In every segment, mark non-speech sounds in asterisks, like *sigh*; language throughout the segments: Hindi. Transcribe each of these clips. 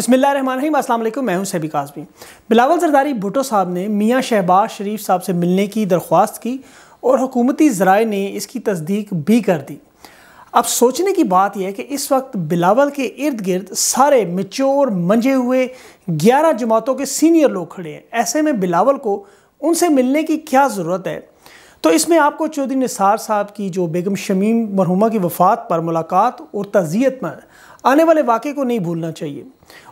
अस्सलाम वालेकुम मैं हूं सैबिक काजमी बिलावल जरदारी भुटो साहब ने मियाँ शहबाज शरीफ साहब से मिलने की दरख्वास्त की और हुकूमती ज़राए ने इसकी तस्दीक भी कर दी अब सोचने की बात यह है कि इस वक्त बिलावल के इर्द गिर्द सारे मिचोर मंजे हुए ग्यारह जमातों के सीनियर लोग खड़े हैं ऐसे में बिलावल को उनसे मिलने की क्या ज़रूरत है तो इसमें आपको चौधरी निसार साहब की जो बेगम शमीम मरहुमा की वफ़ात पर मुलाकात और तजियत में आने वाले वाक़े को नहीं भूलना चाहिए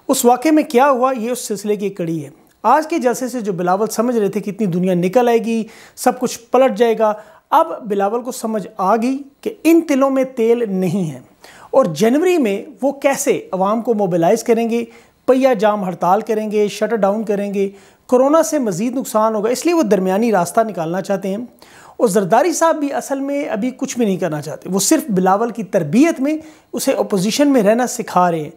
उस वाक़े में क्या हुआ ये उस सिलसिले की कड़ी है आज के जलसे से जो बिलावल समझ रहे थे कि इतनी दुनिया निकल आएगी सब कुछ पलट जाएगा अब बिलावल को समझ आ गई कि इन तिलों में तेल नहीं है और जनवरी में वो कैसे अवाम को मोबिलाइज़ करेंगे पहिया जाम हड़ताल करेंगे शटर डाउन करेंगे कोरोना से मज़ीद नुकसान होगा इसलिए वो दरमियानी रास्ता निकालना चाहते हैं और जरदारी साहब भी असल में अभी कुछ भी नहीं करना चाहते वो सिर्फ बिलावल की तरबियत में उसे अपोजिशन में रहना सिखा रहे हैं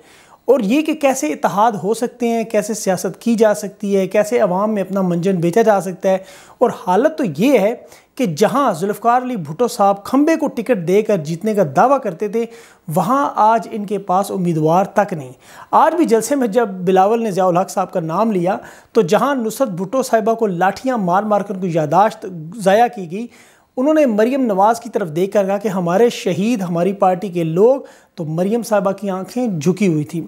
और ये कि कैसे इतिहाद हो सकते हैं कैसे सियासत की जा सकती है कैसे अवाम में अपना मंजन बेचा जा सकता है और हालत तो ये है कि जहां जुल्फ़ार अली भुटो साहब खंबे को टिकट देकर जीतने का दावा करते थे वहां आज इनके पास उम्मीदवार तक नहीं आज भी जलसे में जब बिलावल ने जयाल हक साहब का नाम लिया तो जहां नुसरत भुटो साहिबा को लाठियां मार मार कर उनको यादाश्त ज़ाया की गई उन्होंने मरियम नवाज़ की तरफ देख कर कहा कि हमारे शहीद हमारी पार्टी के लोग तो मरियम साहिबा की आंखें झुकी हुई थी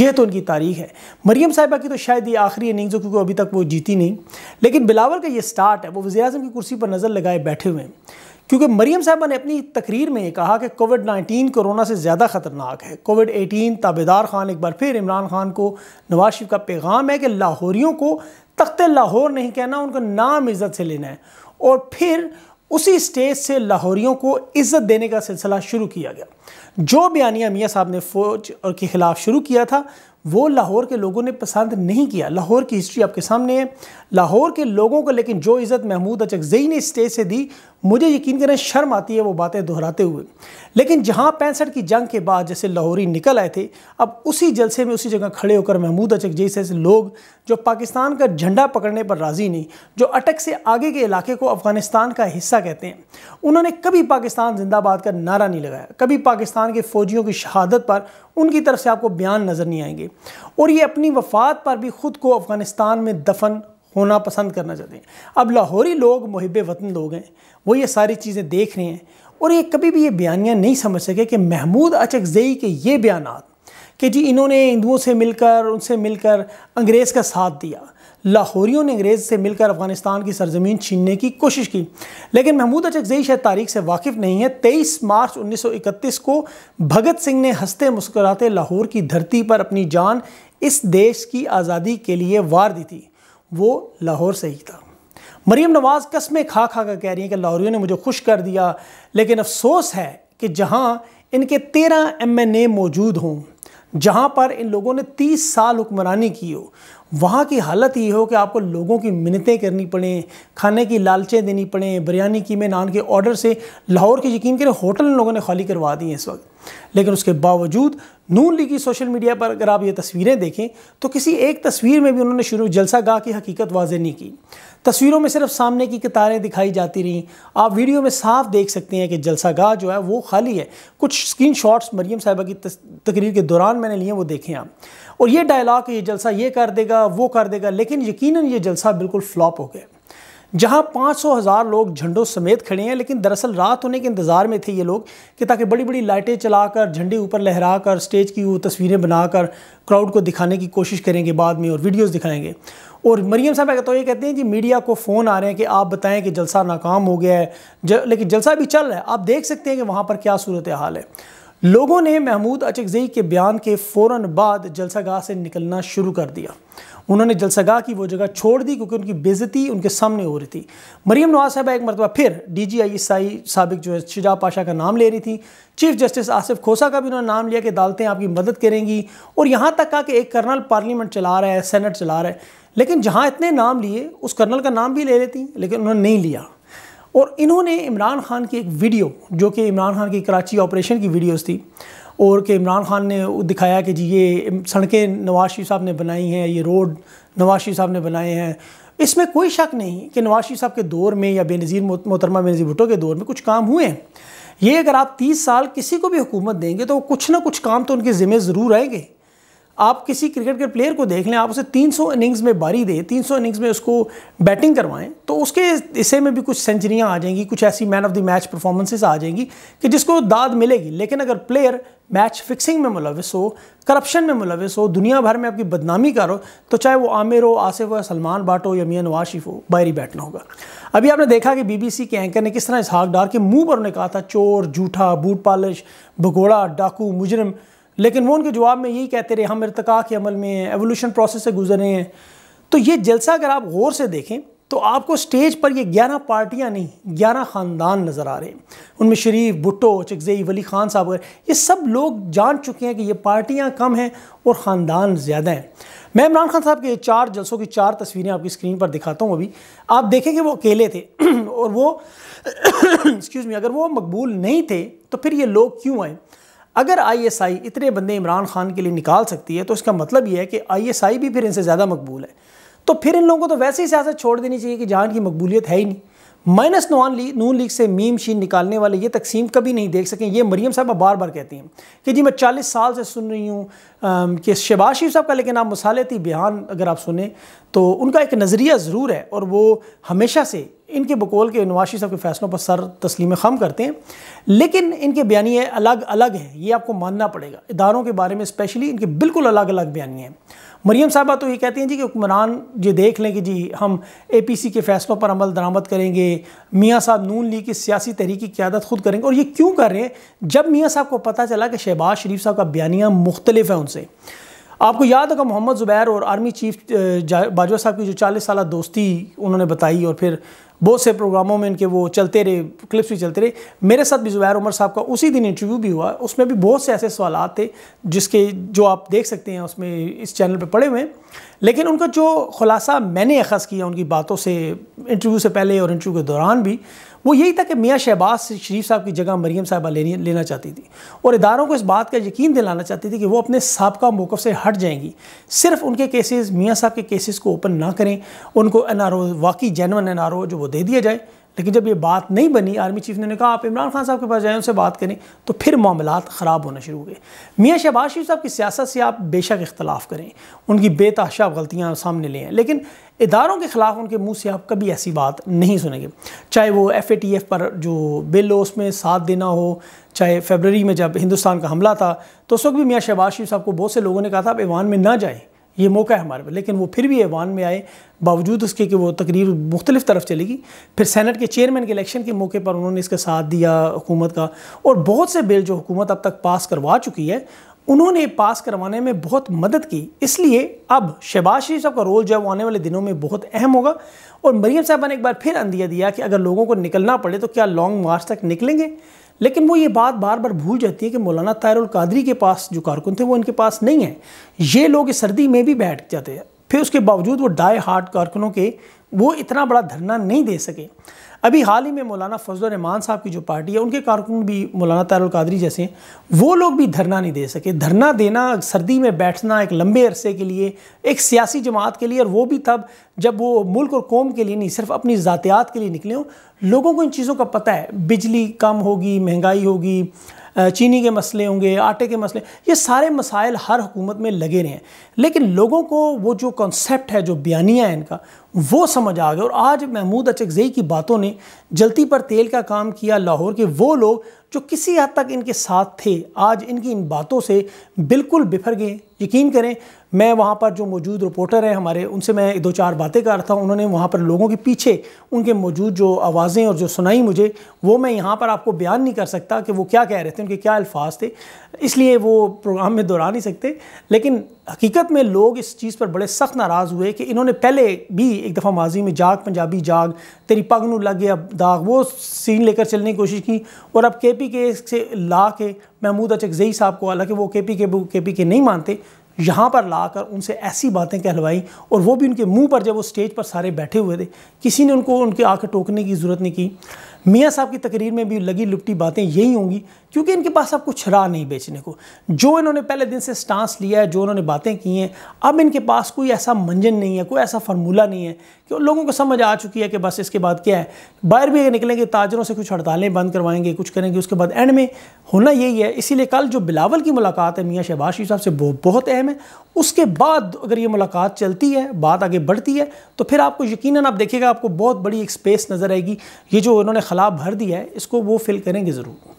यह तो उनकी तारीख है मरियम साहिबा की तो शायद ये आखिरी इनिंग्स हो क्योंकि अभी तक वो जीती नहीं लेकिन बिलावल का ये स्टार्ट है वो वजी की कुर्सी पर नज़र लगाए बैठे हुए हैं क्योंकि मरीम साहबा ने अपनी तकरीर में ये कहा कि कोविड 19 कोरोना से ज़्यादा ख़तरनाक है कोविड 18 ताबेदार खान एक बार फिर इमरान खान को नवाज शरीफ का पैगाम है कि लाहौरियों को तख्त लाहौर नहीं कहना उनका नाम इज़्ज़त से लेना है और फिर उसी स्टेज से लाहौरियों को इज्जत देने का सिलसिला शुरू किया गया जो बयानिया मियाँ साहब ने फौज और के ख़िलाफ़ शुरू किया था वो लाहौर के लोगों ने पसंद नहीं किया लाहौर की हिस्ट्री आपके सामने है लाहौर के लोगों को लेकिन जो इज़्ज़त महमूद अचकजई ने स्टेज से दी मुझे यकीन करें शर्म आती है वो बातें दोहराते हुए लेकिन जहाँ पैंसठ की जंग के बाद जैसे लाहौरी निकल आए थे अब उसी जलसे में उसी जगह खड़े होकर महमूद अचक जैसे ऐसे लोग जो पाकिस्तान का झंडा पकड़ने पर राज़ी नहीं जो अटक से आगे के इलाके को अफगानिस्तान का हिस्सा कहते हैं उन्होंने कभी पाकिस्तान जिंदाबाद का नारा नहीं लगाया कभी पाकिस्तान के फ़ौजियों की शहादत पर उनकी तरफ से आपको बयान नज़र नहीं आएंगे और ये अपनी वफात पर भी ख़ुद को अफ़गानिस्तान में दफन होना पसंद करना चाहते हैं अब लाहौरी लोग मुहब वतन लोग हैं वो ये सारी चीज़ें देख रहे हैं और ये कभी भी ये बयानियाँ नहीं समझ सके कि महमूद जई के ये बयान कि जी इन्होंने हिंदुओं से मिलकर उनसे मिलकर अंग्रेज़ का साथ दिया लाहौरियों ने अंग्रेज़ से मिलकर अफगानिस्तान की सरजमीन छीनने की कोशिश की लेकिन महमूद जई शायद तारीख से वाकिफ़ नहीं है 23 मार्च 1931 को भगत सिंह ने हंसते मुस्कुराते लाहौर की धरती पर अपनी जान इस देश की आज़ादी के लिए वार दी थी वो लाहौर से ही था मरीम नवाज़ कस्में खा खा कर कह रही हैं कि लाहौरियों ने मुझे खुश कर दिया लेकिन अफसोस है कि जहाँ इनके तेरह एम एन ए मौजूद हों जहाँ पर इन लोगों ने तीस साल हुक्मरानी की हो वहाँ की हालत ये हो कि आपको लोगों की मिन्नतें करनी पड़ें खाने की लालचें देनी पड़ें बिरयानी की में नान के ऑर्डर से लाहौर की यकीन करें होटल लोगों ने खाली करवा दी हैं इस वक्त लेकिन उसके बावजूद नून लीग की सोशल मीडिया पर अगर आप ये तस्वीरें देखें तो किसी एक तस्वीर में भी उन्होंने शुरू जलसा गाह की हकीकत वाजे नहीं की तस्वीरों में सिर्फ सामने की कतारें दिखाई जाती रहीं आप वीडियो में साफ देख सकते हैं कि जलसा गाह जो है वो खाली है कुछ स्क्रीन शॉट्स मरीम साहिबा की तकरीर के दौरान मैंने लिए वो देखें आप और ये डायलॉग ये जलसा ये कर देगा वो कर देगा लेकिन यकीनन ये जलसा बिल्कुल फ्लॉप हो गया जहाँ पाँच सौ हज़ार लोग झंडों समेत खड़े हैं लेकिन दरअसल रात होने के इंतज़ार में थे ये लोग कि ताकि बड़ी बड़ी लाइटें चलाकर झंडे ऊपर लहरा कर स्टेज की वो तस्वीरें बनाकर क्राउड को दिखाने की कोशिश करेंगे बाद में और वीडियोस दिखाएंगे और मरीम साहब तो ये कहते हैं कि मीडिया को फ़ोन आ रहे हैं कि आप बताएं कि जलसा नाकाम हो गया है ज, लेकिन जलसा भी चल रहा है आप देख सकते हैं कि वहाँ पर क्या सूरत हाल है लोगों ने महमूद अचकजई के बयान के फ़ौर बाद जलसागाह से निकलना शुरू कर दिया उन्होंने जलसागाह की वो जगह छोड़ दी क्योंकि उनकी बेजती उनके सामने हो रही थी मरीम नवाज साहबा एक मरतबा फिर डी जी आई ईसाई सबक जो है शिजा पाशा का नाम ले रही थी चीफ जस्टिस आसिफ खोसा का भी उन्होंने नाम लिया कि अदालतें आपकी मदद करेंगी और यहाँ तक कहा कि एक कर्नल पार्लियामेंट चला रहा है सेनेट चला रहा है लेकिन जहाँ इतने नाम लिए उस कर्नल का नाम भी ले लेती लेकिन उन्होंने नहीं लिया और इन्होंने इमरान खान की एक वीडियो जो कि इमरान खान की कराची ऑपरेशन की वीडियोस थी और कि इमरान खान ने दिखाया कि जी ये सड़कें नवाज शरीफ साहब ने बनाई हैं ये रोड नवाज शरीफ साहब ने बनाए हैं इसमें कोई शक नहीं कि नवाज शरीफ साहब के दौर में या बेनज़ीर मोहतरमा बेनज़ीर भुटो के दौर में कुछ काम हुए हैं ये अगर आप तीस साल किसी को भी हुकूमत देंगे तो कुछ ना कुछ काम तो उनके ज़िम्मे ज़रूर आएंगे आप किसी क्रिकेट के प्लेयर को देख लें आप उसे 300 इनिंग्स में बारी दें 300 इनिंग्स में उसको बैटिंग करवाएं तो उसके हिस्से में भी कुछ सेंचुरियाँ आ जाएंगी कुछ ऐसी man of the match performances आ जाएंगी कि जिसको दाद मिलेगी लेकिन अगर प्लेयर मैच फिक्सिंग में मुलविस हो करप्शन में मुलविस हो दुनिया भर में आपकी बदनामी करो तो चाहे वो आमिर हो आसिफ हो सलमान भाट हो या मियाँ नवाज शरीफ हो बाहरी बैठना होगा अभी आपने देखा कि बीबीसी के एंकर ने किस तरह इस हाक डार के मुंह पर उन्हें कहा था चोर जूठा बूट पालिश भगोड़ा डाकू मुजरम लेकिन वो उनके जवाब में यही कहते रहे हम इरतका के अमल में हैं एवोल्यूशन प्रोसेस से गुजरे हैं तो ये जलसा अगर आप गौर से देखें तो आपको स्टेज पर ये ग्यारह पार्टियाँ नहीं ग्यारह ख़ानदान नज़र आ रहे हैं उनमें शरीफ भुट्टो चकजई वली खान साहब ये सब लोग जान चुके हैं कि ये पार्टियाँ कम हैं और ख़ानदान ज़्यादा हैं मैं इमरान खान साहब के चार जलसों की चार तस्वीरें आपकी स्क्रीन पर दिखाता हूँ अभी आप देखेंगे वो अकेले थे *clears throat* और वो एक्सक्यूज़ *clears throat* मी अगर वो मकबूल नहीं थे तो फिर ये लोग क्यों आए अगर आईएसआई इतने बंदे इमरान खान के लिए निकाल सकती है तो इसका मतलब यह है कि आईएसआई भी फिर इनसे ज़्यादा मकबूल है तो फिर इन लोगों को तो वैसे ही सियासत छोड़ देनी चाहिए कि जहाँ की मकबूलियत है ही नहीं माइनस नवान ली नून लीग से मीम शीन निकालने वाले ये तकसीम कभी नहीं देख सकें ये मरीम साहब बार बार कहती हैं कि जी मैं चालीस साल से सुन रही हूँ कि शबाज शरीफ साहब का लेकिन आप मसालती बयान अगर आप सुने तो उनका एक नज़रिया ज़रूर है और वो हमेशा से इनके बकोल के नवाशी साहब के फैसलों पर सर तस्लीम खम करते हैं लेकिन इनके बयानिए अलग अलग हैं ये आपको मानना पड़ेगा इदारों के बारे में स्पेशली इनके बिल्कुल अलग अलग बयानिए हैं मरीम साहबा तो ये कहती हैं जी कि हुक्मरान ये देख लें कि जी हम ए पी सी के फैसलों पर अमल दरामद करेंगे मियाँ साहब नून ली की सियासी तहरीक की क्यादत खुद करेंगे और ये क्यों कर रहे हैं जब मियाँ साहब को पता चला कि शहबाज शरीफ साहब का बयानिया मुख्तलिफ है उनसे आपको याद होगा मोहम्मद ज़ुबैर और आर्मी चीफ बाजवा साहब की जो चालीस साल दोस्ती उन्होंने बताई और फिर बहुत से प्रोग्रामों में इनके वो चलते रहे क्लिप्स भी चलते रहे मेरे साथ भी जुबैर उमर साहब का उसी दिन इंटरव्यू भी हुआ उसमें भी बहुत से ऐसे सवाल थे जिसके जो आप देख सकते हैं उसमें इस चैनल पर पड़े हुए हैं लेकिन उनका जो खुलासा मैंने अखज़ किया उनकी बातों से इंटरव्यू से पहले और इंटरव्यू के दौरान भी वो यही था कि मियाँ शहबाज शरीफ साहब की जगह मरीम साहबा लेनी लेना चाहती थी और इदारों को इस बात का यकीन दिलाना चाहती थी कि वो अपने सबका मौक़ से हट जाएंगी सिर्फ उनके केसेस मियाँ साहब के केसेस को ओपन ना करें उनको एन आर ओ वाकई जैन एन आर ओ जो वो दे दिया जाए लेकिन जब ये बात नहीं बनी आर्मी चीफ ने कहा आप इमरान खान साहब के पास जाएँ उनसे बात करें तो फिर मामला ख़राब होना शुरू हो गए मियाँ शहबाज शरीफ साहब की सियासत से आप बेशक इख्तलाफ करें उनकी बेतहाशा गलतियाँ सामने लें लेकिन इदारों के ख़िलाफ़ उनके मुँह से आप कभी ऐसी बात नहीं सुनेंगे चाहे वो एफ ए टी एफ पर जो बिल हो उसमें साथ देना हो चाहे फेबररी में जब हिंदुस्तान का हमला था तो उस वक्त भी मियाँ शहबाज शरीफ साहब को बहुत से लोगों ने कहा था आप ईवान में ना जाएँ ये मौका है हमारे पास लेकिन वो फिर भी ऐवान में आए बावजूद उसके कि वो तकरीर मुख्तलिफ तरफ चलेगी फिर सेनेट के चेयरमैन के इलेक्शन के मौके पर उन्होंने इसका साथ दिया हुकूमत का और बहुत से बिल जो हुकूमत अब तक पास करवा चुकी है उन्होंने पास करवाने में बहुत मदद की इसलिए अब शहबाज शरीफ साहब का रोल जो है वो आने वाले दिनों में बहुत अहम होगा और मरीम साहबा ने एक बार फिर अंदिया दिया कि अगर लोगों को निकलना पड़े तो क्या लॉन्ग मार्च तक निकलेंगे लेकिन वो ये बात बार बार भूल जाती है कि मौलाना तायरुल कादरी के पास जो कारकुन थे वो इनके पास नहीं है ये लोग इस सर्दी में भी बैठ जाते हैं फिर उसके बावजूद वो डाई हार्ट कारकुनों के वो इतना बड़ा धरना नहीं दे सके अभी हाल ही में मौलाना फजल रहमान साहब की जो पार्टी है उनके कारकुन भी मौलाना तारुल कादरी जैसे हैं वो लोग भी धरना नहीं दे सके धरना देना सर्दी में बैठना एक लंबे अरसे के लिए एक सियासी जमात के लिए और वो भी तब जब वो मुल्क और कौम के लिए नहीं सिर्फ अपनी ज़ातियात के लिए निकले हों लोगों को इन चीज़ों का पता है बिजली कम होगी महंगाई होगी चीनी के मसले होंगे आटे के मसले ये सारे मसाइल हर हुकूमत में लगे रहे हैं लेकिन लोगों को वो जो कॉन्सेप्ट है जो बयानियाँ है इनका वो समझ आ गए और आज महमूद अचकजई की बातों ने जलती पर तेल का काम किया लाहौर के वो लोग जो किसी हद तक इनके साथ थे आज इनकी इन बातों से बिल्कुल बिफर गए यकीन करें मैं वहाँ पर जो मौजूद रिपोर्टर हैं हमारे उनसे मैं दो चार बातें कर रहा था उन्होंने वहाँ पर लोगों के पीछे उनके मौजूद जो आवाज़ें और जो सुनाई मुझे वो मैं यहाँ पर आपको बयान नहीं कर सकता कि वो क्या कह रहे थे उनके क्या अल्फाज थे इसलिए वो प्रोग्राम में दोहरा नहीं सकते लेकिन हकीकत में लोग इस चीज़ पर बड़े सख्त नाराज़ हुए कि इन्होंने पहले भी एक दफ़ा माजी में जाग पंजाबी जाग तेरी पगन लग गया दाग वो सीन लेकर चलने की कोशिश की और अब के पी के से ला के महमूद अचकजई साहब को हालांकि वो के पी के के पी के नहीं मानते यहाँ पर ला कर उनसे ऐसी बातें कहलवाई और वो भी उनके मुंह पर जब वो स्टेज पर सारे बैठे हुए थे किसी ने उनको उनके आँखें टोकने की ज़रूरत नहीं की मियाँ साहब की तकरीर में भी लगी लुपटी बातें यही होंगी क्योंकि इनके पास अब कुछ रहा नहीं बेचने को जो इन्होंने पहले दिन से स्टांस लिया है जो इन्होंने बातें की हैं अब इनके पास कोई ऐसा मंजन नहीं है कोई ऐसा फार्मूला नहीं है कि लोगों को समझ आ चुकी है कि बस इसके बाद क्या है बाहर भी अगर निकलेंगे ताजरों से कुछ हड़तालें बंद करवाएंगे कुछ करेंगे उसके बाद एंड में होना यही है इसीलिए कल जो बिलावल की मुलाकात है मियाँ शहबाज शरीफ साहब से वो बहुत अहम है उसके बाद अगर ये मुलाकात चलती है बात आगे बढ़ती है तो फिर आपको यकीन आप देखिएगा आपको बहुत बड़ी एक स्पेस नज़र आएगी ये जो उन्होंने खला भर दिया है इसको वो फिल करेंगे ज़रूर